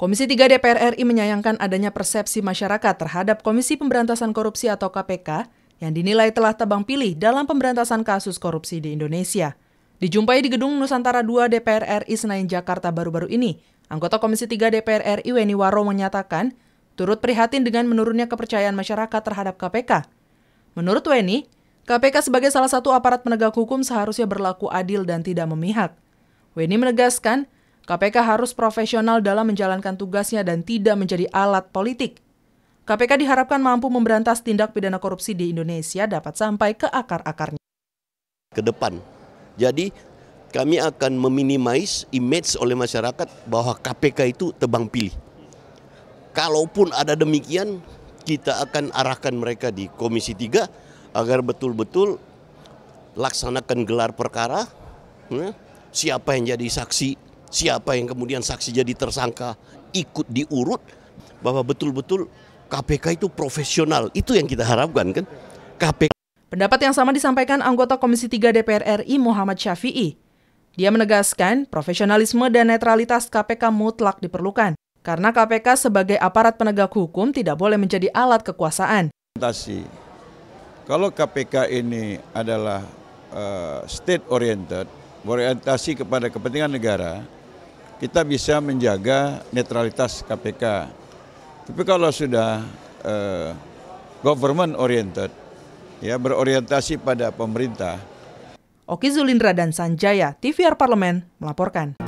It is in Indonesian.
Komisi 3 DPR RI menyayangkan adanya persepsi masyarakat terhadap Komisi Pemberantasan Korupsi atau KPK yang dinilai telah tebang pilih dalam pemberantasan kasus korupsi di Indonesia. Dijumpai di Gedung Nusantara 2 DPR RI Senayan Jakarta baru-baru ini, anggota Komisi 3 DPR RI Weni Waro menyatakan turut prihatin dengan menurunnya kepercayaan masyarakat terhadap KPK. Menurut Weni, KPK sebagai salah satu aparat penegak hukum seharusnya berlaku adil dan tidak memihak. Weni menegaskan, KPK harus profesional dalam menjalankan tugasnya dan tidak menjadi alat politik. KPK diharapkan mampu memberantas tindak pidana korupsi di Indonesia dapat sampai ke akar-akarnya. Ke depan. Jadi kami akan meminimais image oleh masyarakat bahwa KPK itu tebang pilih. Kalaupun ada demikian, kita akan arahkan mereka di Komisi 3 agar betul-betul laksanakan gelar perkara, ya, siapa yang jadi saksi, siapa yang kemudian saksi jadi tersangka, ikut diurut, bahwa betul-betul KPK itu profesional, itu yang kita harapkan kan. KPK. Pendapat yang sama disampaikan anggota Komisi 3 DPR RI Muhammad Syafi'i. Dia menegaskan profesionalisme dan netralitas KPK mutlak diperlukan karena KPK sebagai aparat penegak hukum tidak boleh menjadi alat kekuasaan. Kalau KPK ini adalah uh, state oriented, berorientasi kepada kepentingan negara, kita bisa menjaga netralitas KPK. Tapi kalau sudah uh, government oriented, ya berorientasi pada pemerintah. Oki Zulindra dan Sanjaya, TVR Parlemen melaporkan.